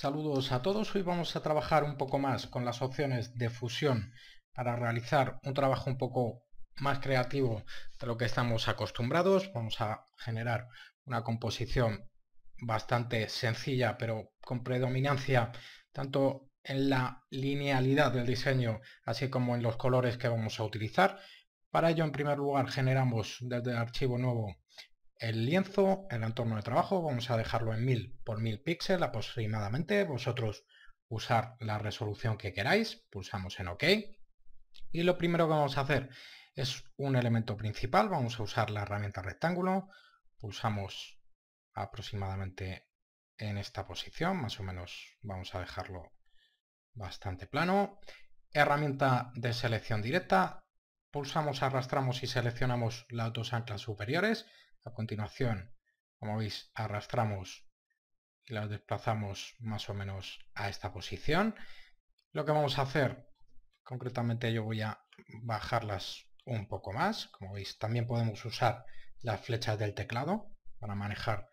Saludos a todos, hoy vamos a trabajar un poco más con las opciones de fusión para realizar un trabajo un poco más creativo de lo que estamos acostumbrados. Vamos a generar una composición bastante sencilla pero con predominancia tanto en la linealidad del diseño así como en los colores que vamos a utilizar. Para ello en primer lugar generamos desde el archivo nuevo el lienzo, el entorno de trabajo, vamos a dejarlo en 1000 por 1000 píxeles aproximadamente. Vosotros usar la resolución que queráis, pulsamos en OK. Y lo primero que vamos a hacer es un elemento principal, vamos a usar la herramienta rectángulo, pulsamos aproximadamente en esta posición, más o menos vamos a dejarlo bastante plano. Herramienta de selección directa, pulsamos, arrastramos y seleccionamos las dos anclas superiores, a continuación, como veis, arrastramos y las desplazamos más o menos a esta posición. Lo que vamos a hacer, concretamente yo voy a bajarlas un poco más. Como veis, también podemos usar las flechas del teclado para manejar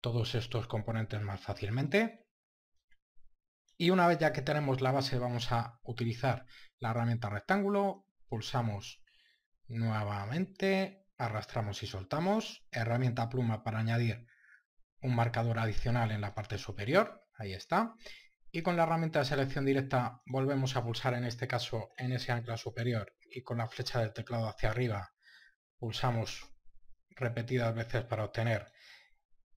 todos estos componentes más fácilmente. Y una vez ya que tenemos la base, vamos a utilizar la herramienta rectángulo, pulsamos nuevamente arrastramos y soltamos, herramienta pluma para añadir un marcador adicional en la parte superior, ahí está, y con la herramienta de selección directa volvemos a pulsar en este caso en ese ancla superior y con la flecha del teclado hacia arriba pulsamos repetidas veces para obtener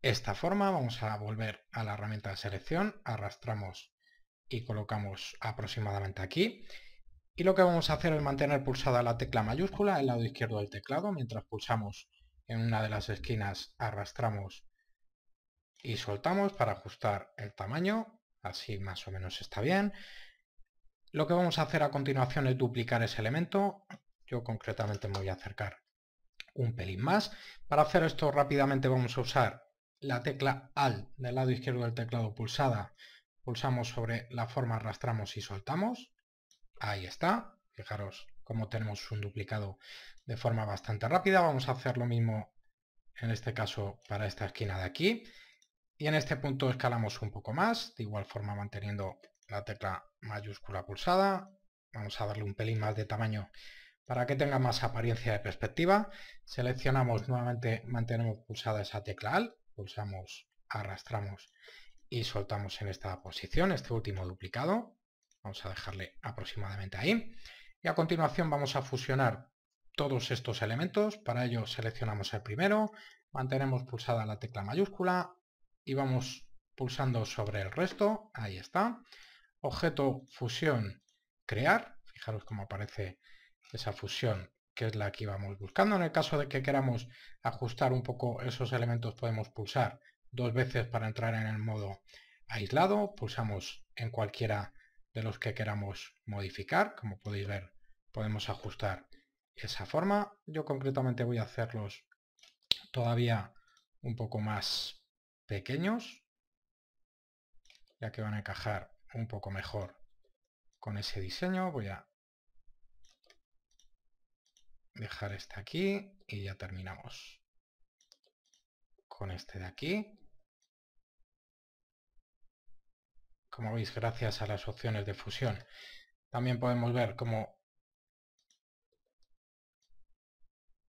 esta forma, vamos a volver a la herramienta de selección, arrastramos y colocamos aproximadamente aquí. Y lo que vamos a hacer es mantener pulsada la tecla mayúscula el lado izquierdo del teclado. Mientras pulsamos en una de las esquinas arrastramos y soltamos para ajustar el tamaño. Así más o menos está bien. Lo que vamos a hacer a continuación es duplicar ese elemento. Yo concretamente me voy a acercar un pelín más. Para hacer esto rápidamente vamos a usar la tecla AL del lado izquierdo del teclado pulsada. Pulsamos sobre la forma, arrastramos y soltamos. Ahí está. Fijaros cómo tenemos un duplicado de forma bastante rápida. Vamos a hacer lo mismo en este caso para esta esquina de aquí. Y en este punto escalamos un poco más, de igual forma manteniendo la tecla mayúscula pulsada. Vamos a darle un pelín más de tamaño para que tenga más apariencia de perspectiva. Seleccionamos nuevamente, mantenemos pulsada esa tecla AL, pulsamos, arrastramos y soltamos en esta posición este último duplicado. Vamos a dejarle aproximadamente ahí. Y a continuación vamos a fusionar todos estos elementos. Para ello seleccionamos el primero, mantenemos pulsada la tecla mayúscula y vamos pulsando sobre el resto. Ahí está. Objeto fusión crear. Fijaros cómo aparece esa fusión que es la que íbamos buscando. En el caso de que queramos ajustar un poco esos elementos podemos pulsar dos veces para entrar en el modo aislado. Pulsamos en cualquiera de los que queramos modificar. Como podéis ver, podemos ajustar esa forma. Yo concretamente voy a hacerlos todavía un poco más pequeños, ya que van a encajar un poco mejor con ese diseño. Voy a dejar este aquí y ya terminamos con este de aquí. como veis gracias a las opciones de fusión. También podemos ver cómo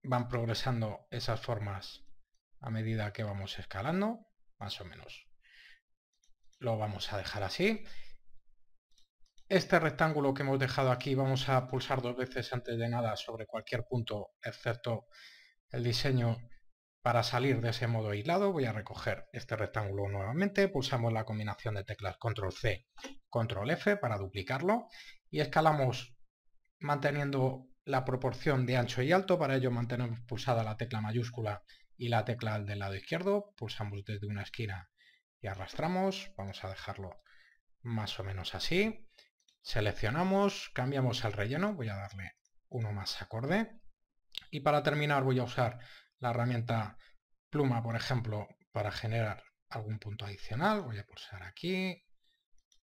van progresando esas formas a medida que vamos escalando, más o menos. Lo vamos a dejar así. Este rectángulo que hemos dejado aquí vamos a pulsar dos veces antes de nada sobre cualquier punto, excepto el diseño para salir de ese modo aislado voy a recoger este rectángulo nuevamente, pulsamos la combinación de teclas control C, control F para duplicarlo y escalamos manteniendo la proporción de ancho y alto, para ello mantenemos pulsada la tecla mayúscula y la tecla del lado izquierdo, pulsamos desde una esquina y arrastramos, vamos a dejarlo más o menos así, seleccionamos, cambiamos el relleno, voy a darle uno más acorde y para terminar voy a usar la herramienta pluma, por ejemplo, para generar algún punto adicional. Voy a pulsar aquí,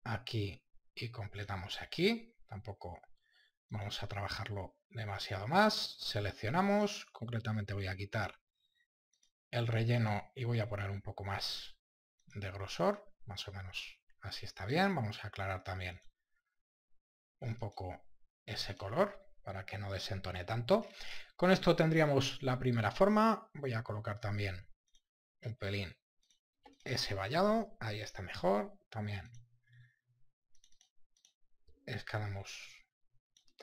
aquí y completamos aquí. Tampoco vamos a trabajarlo demasiado más. Seleccionamos, concretamente voy a quitar el relleno y voy a poner un poco más de grosor, más o menos así está bien. Vamos a aclarar también un poco ese color para que no desentone tanto. Con esto tendríamos la primera forma. Voy a colocar también un pelín ese vallado. Ahí está mejor. También escalamos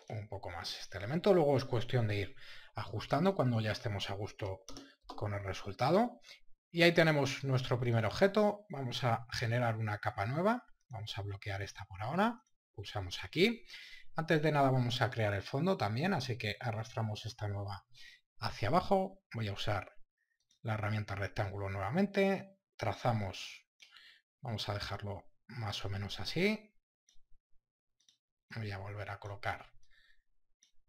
un poco más este elemento. Luego es cuestión de ir ajustando cuando ya estemos a gusto con el resultado. Y ahí tenemos nuestro primer objeto. Vamos a generar una capa nueva. Vamos a bloquear esta por ahora. Pulsamos aquí. Antes de nada vamos a crear el fondo también, así que arrastramos esta nueva hacia abajo. Voy a usar la herramienta rectángulo nuevamente. Trazamos, vamos a dejarlo más o menos así. Voy a volver a colocar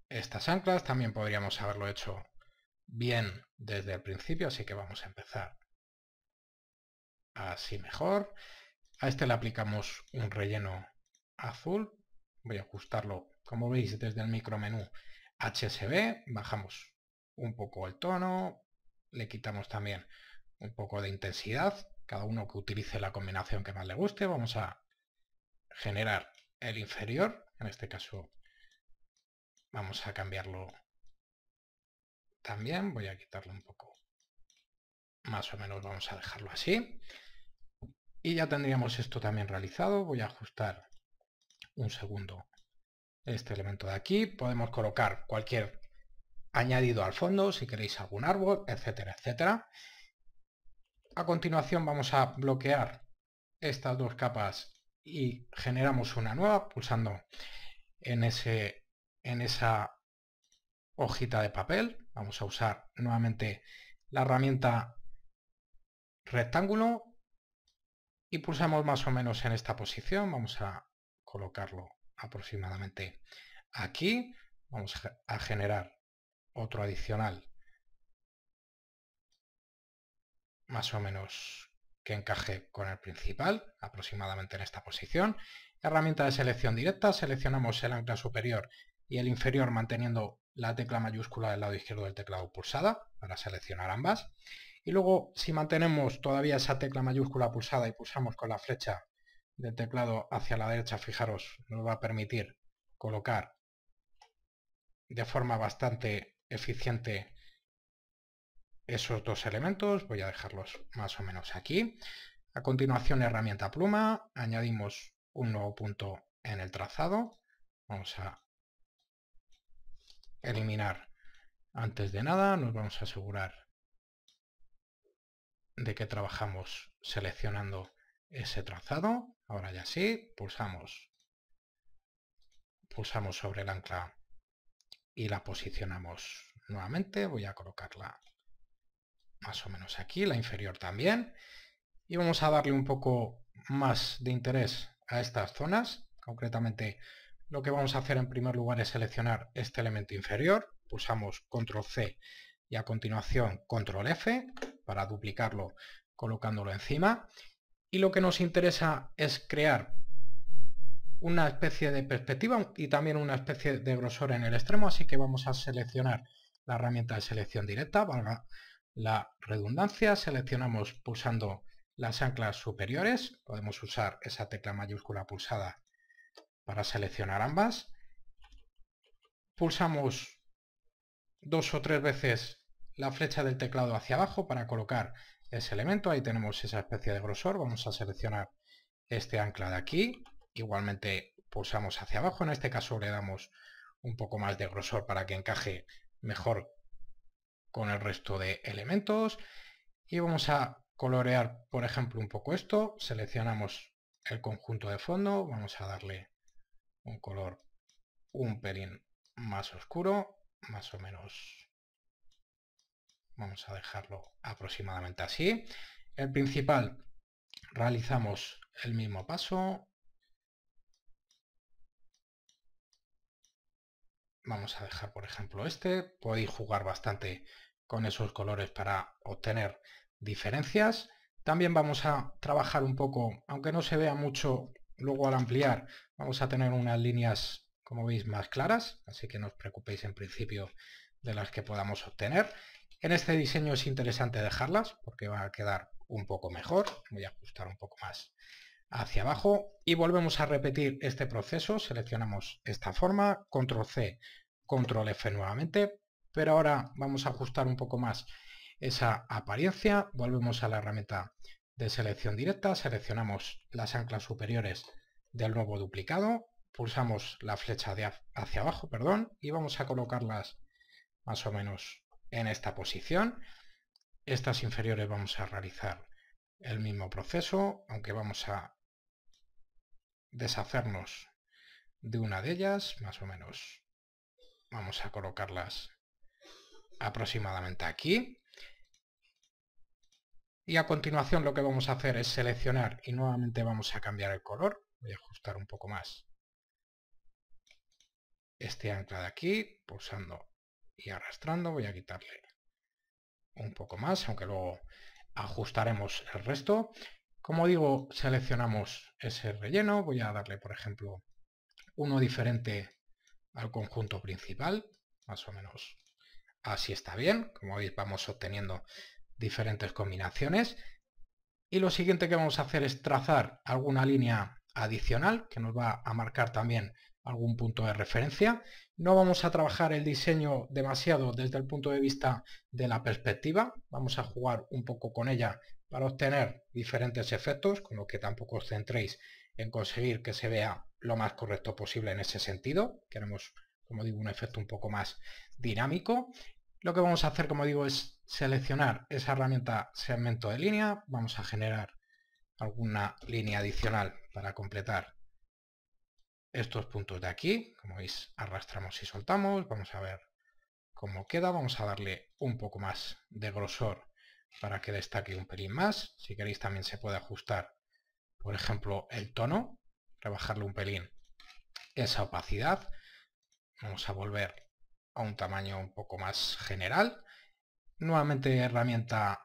estas anclas. También podríamos haberlo hecho bien desde el principio, así que vamos a empezar así mejor. A este le aplicamos un relleno azul voy a ajustarlo como veis desde el micromenú HSB, bajamos un poco el tono, le quitamos también un poco de intensidad, cada uno que utilice la combinación que más le guste, vamos a generar el inferior, en este caso vamos a cambiarlo también, voy a quitarlo un poco, más o menos vamos a dejarlo así, y ya tendríamos esto también realizado, voy a ajustar un segundo. Este elemento de aquí, podemos colocar cualquier añadido al fondo, si queréis algún árbol, etcétera, etcétera. A continuación vamos a bloquear estas dos capas y generamos una nueva pulsando en, ese, en esa hojita de papel. Vamos a usar nuevamente la herramienta rectángulo y pulsamos más o menos en esta posición. Vamos a colocarlo aproximadamente aquí. Vamos a generar otro adicional más o menos que encaje con el principal, aproximadamente en esta posición. Herramienta de selección directa, seleccionamos el ancla superior y el inferior manteniendo la tecla mayúscula del lado izquierdo del teclado pulsada para seleccionar ambas. Y luego si mantenemos todavía esa tecla mayúscula pulsada y pulsamos con la flecha del teclado hacia la derecha, fijaros, nos va a permitir colocar de forma bastante eficiente esos dos elementos. Voy a dejarlos más o menos aquí. A continuación, herramienta pluma, añadimos un nuevo punto en el trazado. Vamos a eliminar antes de nada, nos vamos a asegurar de que trabajamos seleccionando ese trazado. Ahora ya sí, pulsamos. Pulsamos sobre el ancla y la posicionamos nuevamente. Voy a colocarla más o menos aquí, la inferior también. Y vamos a darle un poco más de interés a estas zonas. Concretamente, lo que vamos a hacer en primer lugar es seleccionar este elemento inferior. Pulsamos control C y a continuación control F para duplicarlo colocándolo encima y lo que nos interesa es crear una especie de perspectiva y también una especie de grosor en el extremo, así que vamos a seleccionar la herramienta de selección directa, valga la redundancia, seleccionamos pulsando las anclas superiores, podemos usar esa tecla mayúscula pulsada para seleccionar ambas, pulsamos dos o tres veces la flecha del teclado hacia abajo para colocar ese elemento. Ahí tenemos esa especie de grosor. Vamos a seleccionar este ancla de aquí. Igualmente pulsamos hacia abajo. En este caso le damos un poco más de grosor para que encaje mejor con el resto de elementos. Y vamos a colorear, por ejemplo, un poco esto. Seleccionamos el conjunto de fondo. Vamos a darle un color un pelín más oscuro, más o menos Vamos a dejarlo aproximadamente así. El principal realizamos el mismo paso. Vamos a dejar, por ejemplo, este. Podéis jugar bastante con esos colores para obtener diferencias. También vamos a trabajar un poco, aunque no se vea mucho luego al ampliar, vamos a tener unas líneas, como veis, más claras, así que no os preocupéis en principio de las que podamos obtener. En este diseño es interesante dejarlas porque va a quedar un poco mejor. Voy a ajustar un poco más hacia abajo y volvemos a repetir este proceso. Seleccionamos esta forma, control C, control F nuevamente, pero ahora vamos a ajustar un poco más esa apariencia. Volvemos a la herramienta de selección directa, seleccionamos las anclas superiores del nuevo duplicado, pulsamos la flecha hacia abajo perdón, y vamos a colocarlas más o menos en esta posición. Estas inferiores vamos a realizar el mismo proceso, aunque vamos a deshacernos de una de ellas, más o menos vamos a colocarlas aproximadamente aquí. Y a continuación lo que vamos a hacer es seleccionar y nuevamente vamos a cambiar el color. Voy a ajustar un poco más este ancla de aquí, pulsando y arrastrando voy a quitarle un poco más, aunque luego ajustaremos el resto. Como digo, seleccionamos ese relleno, voy a darle por ejemplo uno diferente al conjunto principal, más o menos así está bien, como veis vamos obteniendo diferentes combinaciones. Y lo siguiente que vamos a hacer es trazar alguna línea adicional que nos va a marcar también algún punto de referencia. No vamos a trabajar el diseño demasiado desde el punto de vista de la perspectiva. Vamos a jugar un poco con ella para obtener diferentes efectos, con lo que tampoco os centréis en conseguir que se vea lo más correcto posible en ese sentido. Queremos, como digo, un efecto un poco más dinámico. Lo que vamos a hacer, como digo, es seleccionar esa herramienta segmento de línea. Vamos a generar alguna línea adicional para completar estos puntos de aquí, como veis arrastramos y soltamos, vamos a ver cómo queda, vamos a darle un poco más de grosor para que destaque un pelín más, si queréis también se puede ajustar por ejemplo el tono, rebajarle un pelín esa opacidad, vamos a volver a un tamaño un poco más general, nuevamente herramienta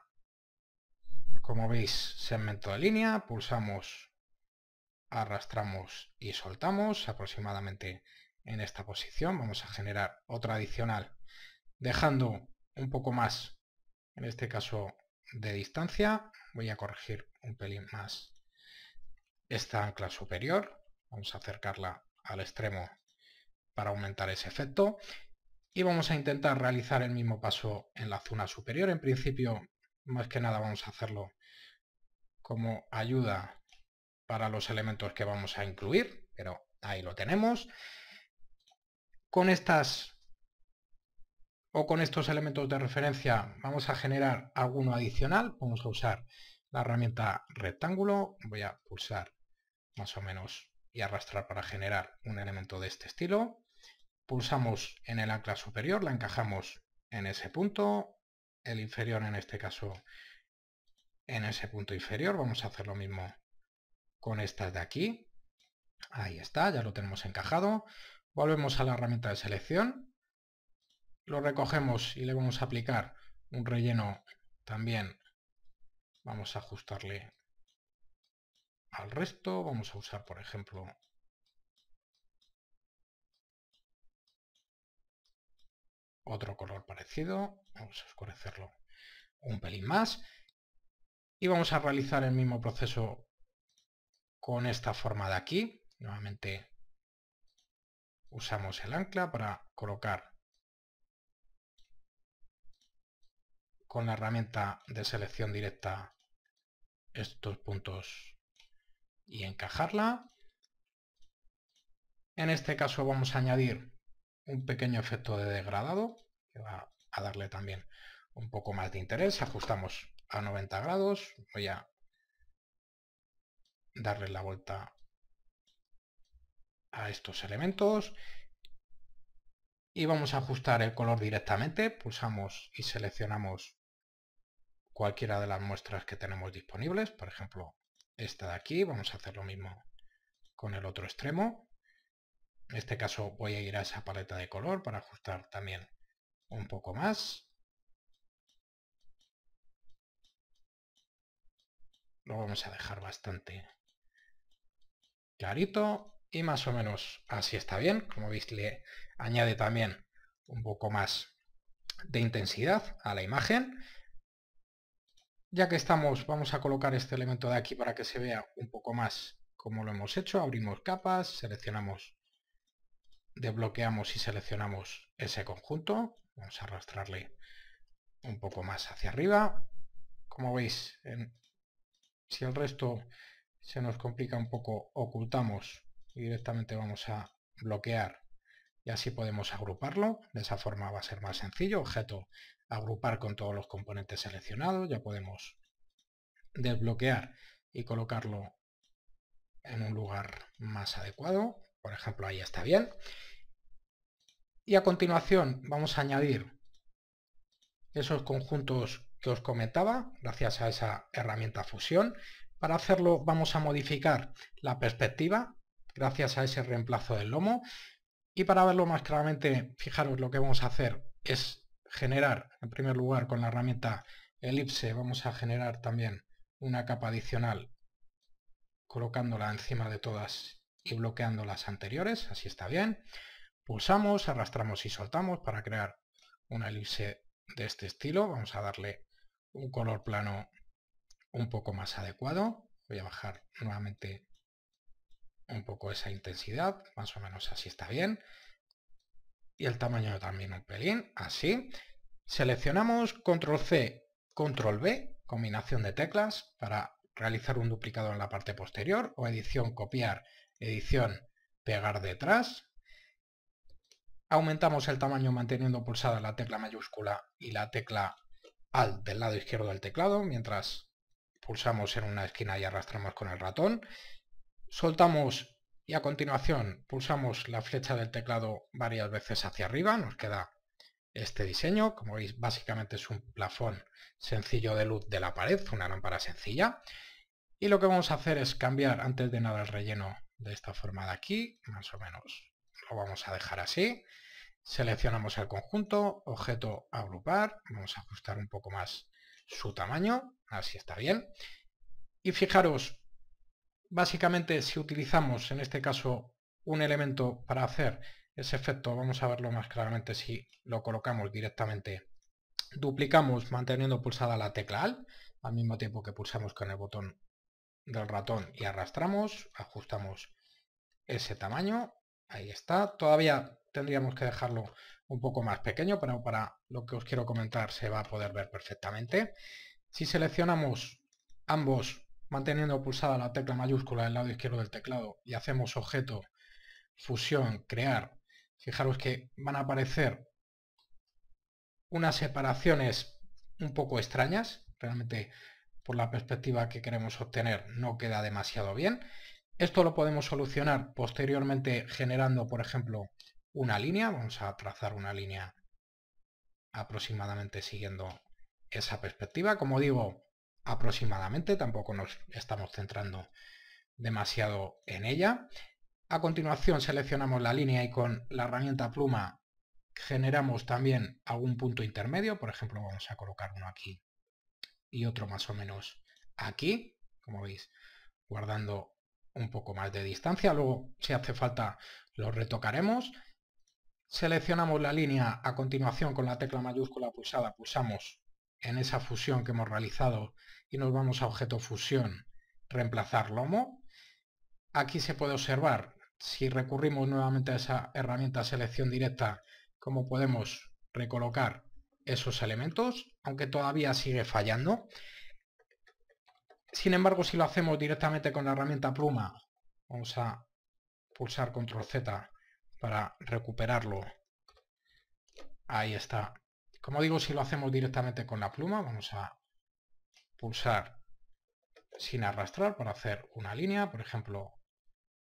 como veis segmento de línea, pulsamos arrastramos y soltamos aproximadamente en esta posición. Vamos a generar otra adicional dejando un poco más, en este caso, de distancia. Voy a corregir un pelín más esta ancla superior. Vamos a acercarla al extremo para aumentar ese efecto. Y vamos a intentar realizar el mismo paso en la zona superior. En principio, más que nada vamos a hacerlo como ayuda para los elementos que vamos a incluir, pero ahí lo tenemos. Con estas o con estos elementos de referencia vamos a generar alguno adicional. Vamos a usar la herramienta rectángulo. Voy a pulsar más o menos y arrastrar para generar un elemento de este estilo. Pulsamos en el ancla superior, la encajamos en ese punto, el inferior en este caso en ese punto inferior. Vamos a hacer lo mismo con estas de aquí. Ahí está, ya lo tenemos encajado. Volvemos a la herramienta de selección. Lo recogemos y le vamos a aplicar un relleno también. Vamos a ajustarle al resto. Vamos a usar, por ejemplo, otro color parecido. Vamos a oscurecerlo un pelín más. Y vamos a realizar el mismo proceso con esta forma de aquí. Nuevamente usamos el ancla para colocar con la herramienta de selección directa estos puntos y encajarla. En este caso vamos a añadir un pequeño efecto de degradado que va a darle también un poco más de interés. Ajustamos a 90 grados. Voy a darle la vuelta a estos elementos y vamos a ajustar el color directamente, pulsamos y seleccionamos cualquiera de las muestras que tenemos disponibles, por ejemplo esta de aquí, vamos a hacer lo mismo con el otro extremo, en este caso voy a ir a esa paleta de color para ajustar también un poco más, lo vamos a dejar bastante clarito y más o menos así está bien. Como veis le añade también un poco más de intensidad a la imagen. Ya que estamos, vamos a colocar este elemento de aquí para que se vea un poco más como lo hemos hecho. Abrimos capas, seleccionamos, desbloqueamos y seleccionamos ese conjunto. Vamos a arrastrarle un poco más hacia arriba. Como veis, si el resto se nos complica un poco, ocultamos y directamente vamos a bloquear y así podemos agruparlo. De esa forma va a ser más sencillo. Objeto, agrupar con todos los componentes seleccionados. Ya podemos desbloquear y colocarlo en un lugar más adecuado. Por ejemplo, ahí está bien. Y a continuación vamos a añadir esos conjuntos que os comentaba, gracias a esa herramienta fusión. Para hacerlo vamos a modificar la perspectiva gracias a ese reemplazo del lomo y para verlo más claramente, fijaros lo que vamos a hacer es generar en primer lugar con la herramienta elipse vamos a generar también una capa adicional colocándola encima de todas y bloqueando las anteriores, así está bien. Pulsamos, arrastramos y soltamos para crear una elipse de este estilo. Vamos a darle un color plano un poco más adecuado. Voy a bajar nuevamente un poco esa intensidad, más o menos así está bien. Y el tamaño también un pelín, así. Seleccionamos control C, control B, combinación de teclas para realizar un duplicado en la parte posterior o edición copiar, edición pegar detrás. Aumentamos el tamaño manteniendo pulsada la tecla mayúscula y la tecla Alt del lado izquierdo del teclado mientras pulsamos en una esquina y arrastramos con el ratón, soltamos y a continuación pulsamos la flecha del teclado varias veces hacia arriba, nos queda este diseño, como veis básicamente es un plafón sencillo de luz de la pared, una lámpara sencilla, y lo que vamos a hacer es cambiar antes de nada el relleno de esta forma de aquí, más o menos lo vamos a dejar así, seleccionamos el conjunto, objeto agrupar, vamos a ajustar un poco más su tamaño, así está bien. Y fijaros, básicamente si utilizamos en este caso un elemento para hacer ese efecto, vamos a verlo más claramente si lo colocamos directamente, duplicamos manteniendo pulsada la tecla ALT, al mismo tiempo que pulsamos con el botón del ratón y arrastramos, ajustamos ese tamaño, ahí está, todavía tendríamos que dejarlo un poco más pequeño, pero para lo que os quiero comentar se va a poder ver perfectamente. Si seleccionamos ambos manteniendo pulsada la tecla mayúscula del lado izquierdo del teclado y hacemos objeto, fusión, crear, fijaros que van a aparecer unas separaciones un poco extrañas, realmente por la perspectiva que queremos obtener no queda demasiado bien. Esto lo podemos solucionar posteriormente generando, por ejemplo, una línea, vamos a trazar una línea aproximadamente siguiendo esa perspectiva. Como digo, aproximadamente, tampoco nos estamos centrando demasiado en ella. A continuación seleccionamos la línea y con la herramienta pluma generamos también algún punto intermedio, por ejemplo vamos a colocar uno aquí y otro más o menos aquí, como veis, guardando un poco más de distancia, luego si hace falta lo retocaremos Seleccionamos la línea, a continuación con la tecla mayúscula pulsada pulsamos en esa fusión que hemos realizado y nos vamos a objeto fusión, reemplazar lomo. Aquí se puede observar, si recurrimos nuevamente a esa herramienta selección directa, cómo podemos recolocar esos elementos, aunque todavía sigue fallando. Sin embargo, si lo hacemos directamente con la herramienta pluma, vamos a pulsar control Z para recuperarlo. Ahí está. Como digo, si lo hacemos directamente con la pluma, vamos a pulsar sin arrastrar para hacer una línea, por ejemplo,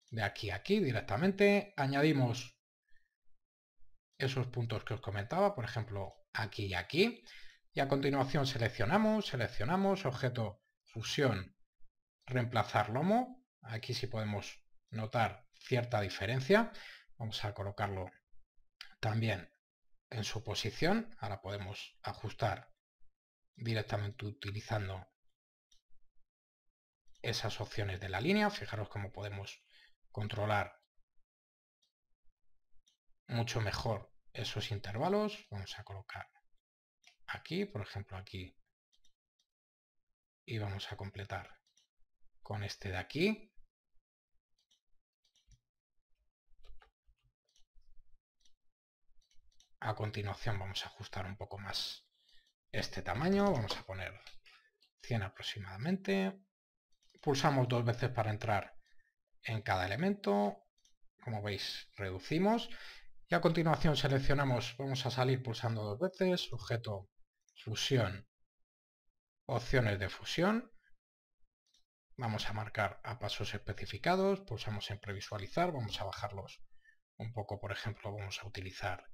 de aquí a aquí directamente. Añadimos esos puntos que os comentaba, por ejemplo, aquí y aquí. Y a continuación seleccionamos, seleccionamos, objeto, fusión, reemplazar lomo. Aquí sí podemos notar cierta diferencia. Vamos a colocarlo también en su posición. Ahora podemos ajustar directamente utilizando esas opciones de la línea. Fijaros cómo podemos controlar mucho mejor esos intervalos. Vamos a colocar aquí, por ejemplo aquí, y vamos a completar con este de aquí. A continuación vamos a ajustar un poco más este tamaño, vamos a poner 100 aproximadamente. Pulsamos dos veces para entrar en cada elemento. Como veis, reducimos. Y a continuación seleccionamos, vamos a salir pulsando dos veces, objeto, fusión, opciones de fusión. Vamos a marcar a pasos especificados, pulsamos en previsualizar, vamos a bajarlos un poco, por ejemplo, vamos a utilizar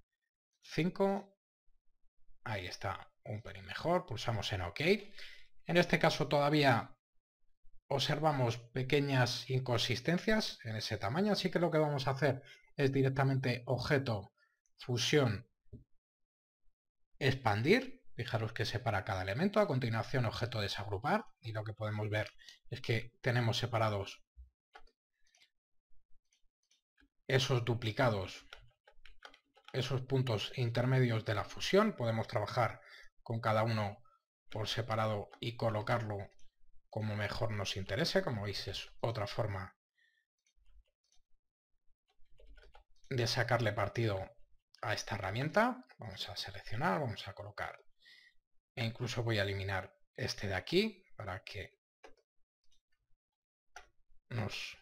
5. Ahí está, un pelín mejor. Pulsamos en OK. En este caso todavía observamos pequeñas inconsistencias en ese tamaño, así que lo que vamos a hacer es directamente objeto, fusión, expandir. Fijaros que separa cada elemento. A continuación, objeto desagrupar. Y lo que podemos ver es que tenemos separados esos duplicados esos puntos intermedios de la fusión. Podemos trabajar con cada uno por separado y colocarlo como mejor nos interese. Como veis es otra forma de sacarle partido a esta herramienta. Vamos a seleccionar, vamos a colocar e incluso voy a eliminar este de aquí para que nos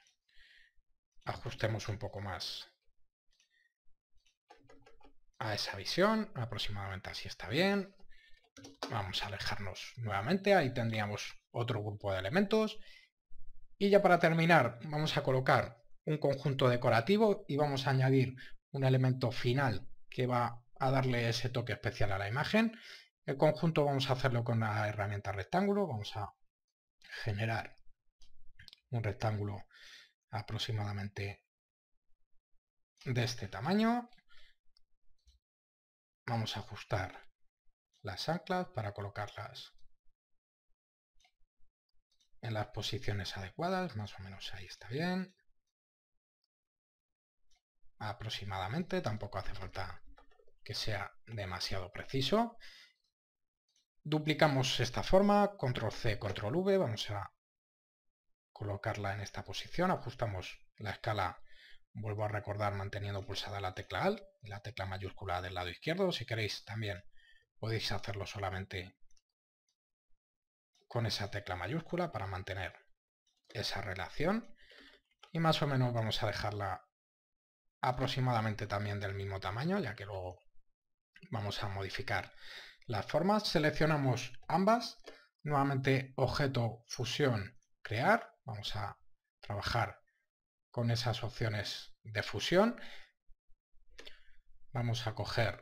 ajustemos un poco más a esa visión, aproximadamente así está bien. Vamos a alejarnos nuevamente, ahí tendríamos otro grupo de elementos. Y ya para terminar, vamos a colocar un conjunto decorativo y vamos a añadir un elemento final que va a darle ese toque especial a la imagen. El conjunto vamos a hacerlo con la herramienta rectángulo, vamos a generar un rectángulo aproximadamente de este tamaño Vamos a ajustar las anclas para colocarlas en las posiciones adecuadas, más o menos ahí está bien. Aproximadamente, tampoco hace falta que sea demasiado preciso. Duplicamos esta forma, control C, control V, vamos a colocarla en esta posición, ajustamos la escala, vuelvo a recordar manteniendo pulsada la tecla Alt, la tecla mayúscula del lado izquierdo. Si queréis también podéis hacerlo solamente con esa tecla mayúscula para mantener esa relación. Y más o menos vamos a dejarla aproximadamente también del mismo tamaño, ya que luego vamos a modificar las formas. Seleccionamos ambas, nuevamente objeto, fusión, crear. Vamos a trabajar con esas opciones de fusión Vamos a coger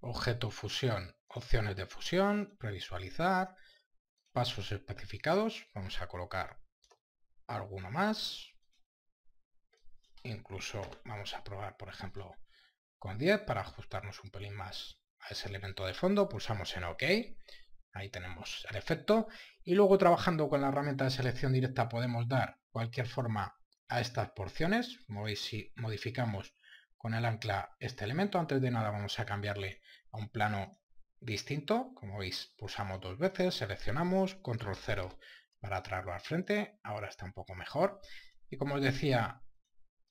objeto fusión, opciones de fusión, previsualizar, pasos especificados. Vamos a colocar alguno más. Incluso vamos a probar, por ejemplo, con 10 para ajustarnos un pelín más a ese elemento de fondo. Pulsamos en OK. Ahí tenemos el efecto. Y luego trabajando con la herramienta de selección directa podemos dar cualquier forma a estas porciones. Como veis, si modificamos con el ancla este elemento. Antes de nada vamos a cambiarle a un plano distinto. Como veis, pulsamos dos veces, seleccionamos, control 0 para traerlo al frente. Ahora está un poco mejor. Y como os decía,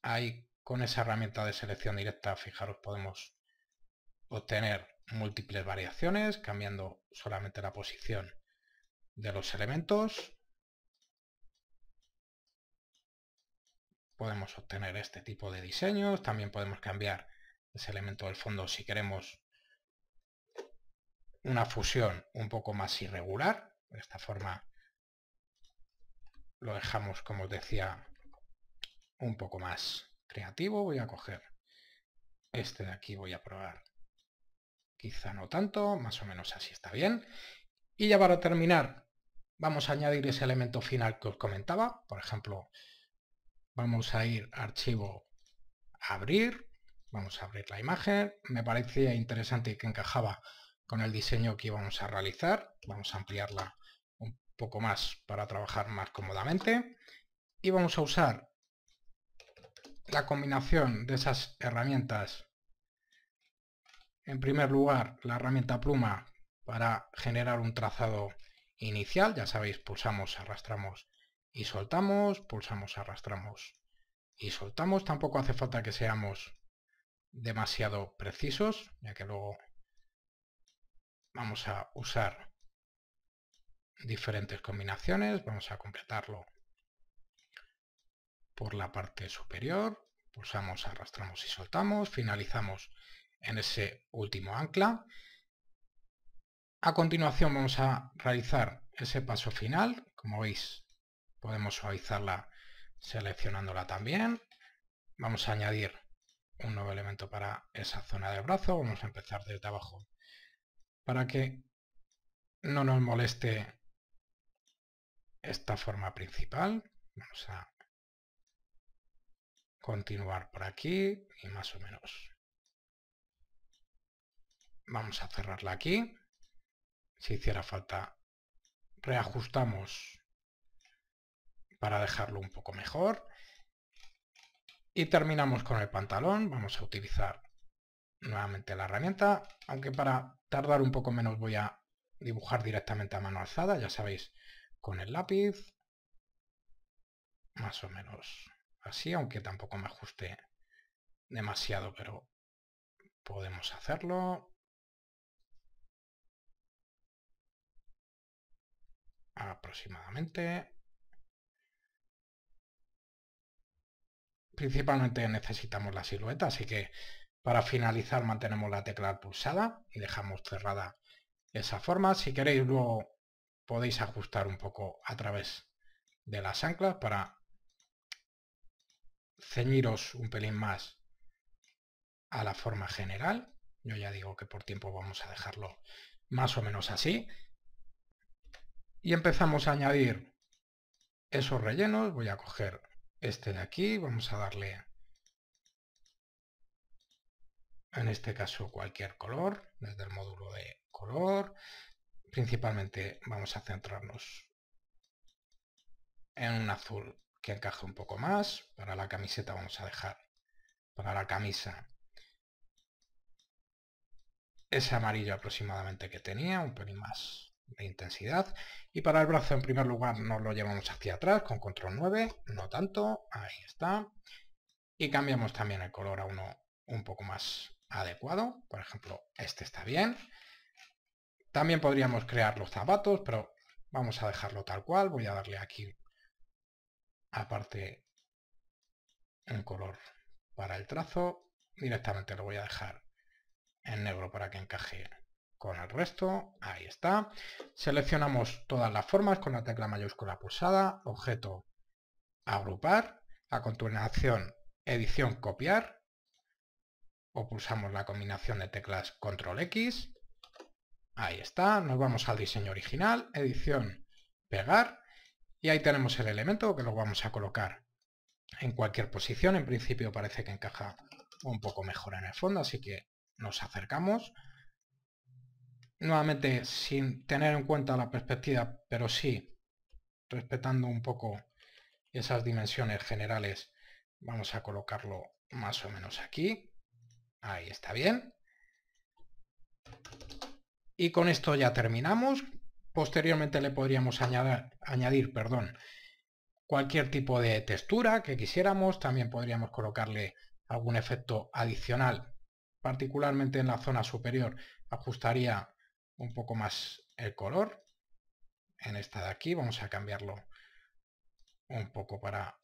ahí con esa herramienta de selección directa, fijaros, podemos obtener múltiples variaciones cambiando solamente la posición de los elementos. podemos obtener este tipo de diseños, también podemos cambiar ese elemento del fondo si queremos una fusión un poco más irregular, de esta forma lo dejamos, como os decía, un poco más creativo. Voy a coger este de aquí, voy a probar. Quizá no tanto, más o menos así está bien. Y ya para terminar, vamos a añadir ese elemento final que os comentaba. Por ejemplo, Vamos a ir archivo, abrir, vamos a abrir la imagen. Me parecía interesante que encajaba con el diseño que íbamos a realizar. Vamos a ampliarla un poco más para trabajar más cómodamente. Y vamos a usar la combinación de esas herramientas. En primer lugar, la herramienta pluma para generar un trazado inicial. Ya sabéis, pulsamos, arrastramos y soltamos, pulsamos, arrastramos. Y soltamos, tampoco hace falta que seamos demasiado precisos, ya que luego vamos a usar diferentes combinaciones, vamos a completarlo por la parte superior, pulsamos, arrastramos y soltamos, finalizamos en ese último ancla. A continuación vamos a realizar ese paso final, como veis Podemos suavizarla seleccionándola también. Vamos a añadir un nuevo elemento para esa zona del brazo. Vamos a empezar desde abajo para que no nos moleste esta forma principal. Vamos a continuar por aquí y más o menos. Vamos a cerrarla aquí. Si hiciera falta, reajustamos para dejarlo un poco mejor. Y terminamos con el pantalón. Vamos a utilizar nuevamente la herramienta, aunque para tardar un poco menos voy a dibujar directamente a mano alzada, ya sabéis, con el lápiz. Más o menos así, aunque tampoco me ajuste demasiado, pero podemos hacerlo. Aproximadamente. principalmente necesitamos la silueta, así que para finalizar mantenemos la tecla pulsada y dejamos cerrada esa forma. Si queréis luego podéis ajustar un poco a través de las anclas para ceñiros un pelín más a la forma general. Yo ya digo que por tiempo vamos a dejarlo más o menos así. Y empezamos a añadir esos rellenos. Voy a coger este de aquí, vamos a darle en este caso cualquier color, desde el módulo de color. Principalmente vamos a centrarnos en un azul que encaje un poco más. Para la camiseta vamos a dejar, para la camisa, ese amarillo aproximadamente que tenía, un pelín más de intensidad. Y para el brazo en primer lugar nos lo llevamos hacia atrás con control 9, no tanto, ahí está. Y cambiamos también el color a uno un poco más adecuado, por ejemplo este está bien. También podríamos crear los zapatos, pero vamos a dejarlo tal cual, voy a darle aquí aparte un color para el trazo, directamente lo voy a dejar en negro para que encaje con el resto, ahí está. Seleccionamos todas las formas con la tecla mayúscula pulsada, objeto, agrupar, a continuación edición copiar, o pulsamos la combinación de teclas control X, ahí está, nos vamos al diseño original, edición, pegar, y ahí tenemos el elemento que lo vamos a colocar en cualquier posición, en principio parece que encaja un poco mejor en el fondo, así que nos acercamos, nuevamente sin tener en cuenta la perspectiva, pero sí respetando un poco esas dimensiones generales, vamos a colocarlo más o menos aquí. Ahí está bien. Y con esto ya terminamos. Posteriormente le podríamos añadir, añadir perdón, cualquier tipo de textura que quisiéramos. También podríamos colocarle algún efecto adicional, particularmente en la zona superior. Ajustaría un poco más el color. En esta de aquí vamos a cambiarlo un poco para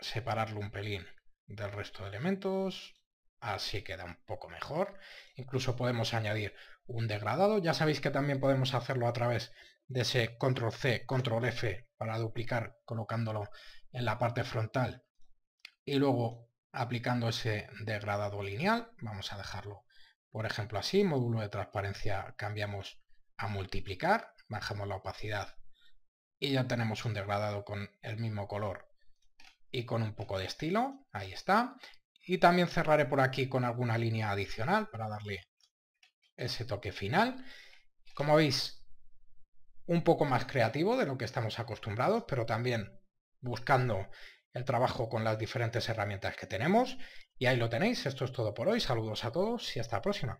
separarlo un pelín del resto de elementos. Así queda un poco mejor. Incluso podemos añadir un degradado. Ya sabéis que también podemos hacerlo a través de ese control C, control F para duplicar colocándolo en la parte frontal y luego aplicando ese degradado lineal, vamos a dejarlo por ejemplo así, módulo de transparencia cambiamos a multiplicar, bajamos la opacidad y ya tenemos un degradado con el mismo color y con un poco de estilo, ahí está. Y también cerraré por aquí con alguna línea adicional para darle ese toque final. Como veis, un poco más creativo de lo que estamos acostumbrados, pero también buscando el trabajo con las diferentes herramientas que tenemos. Y ahí lo tenéis. Esto es todo por hoy. Saludos a todos y hasta la próxima.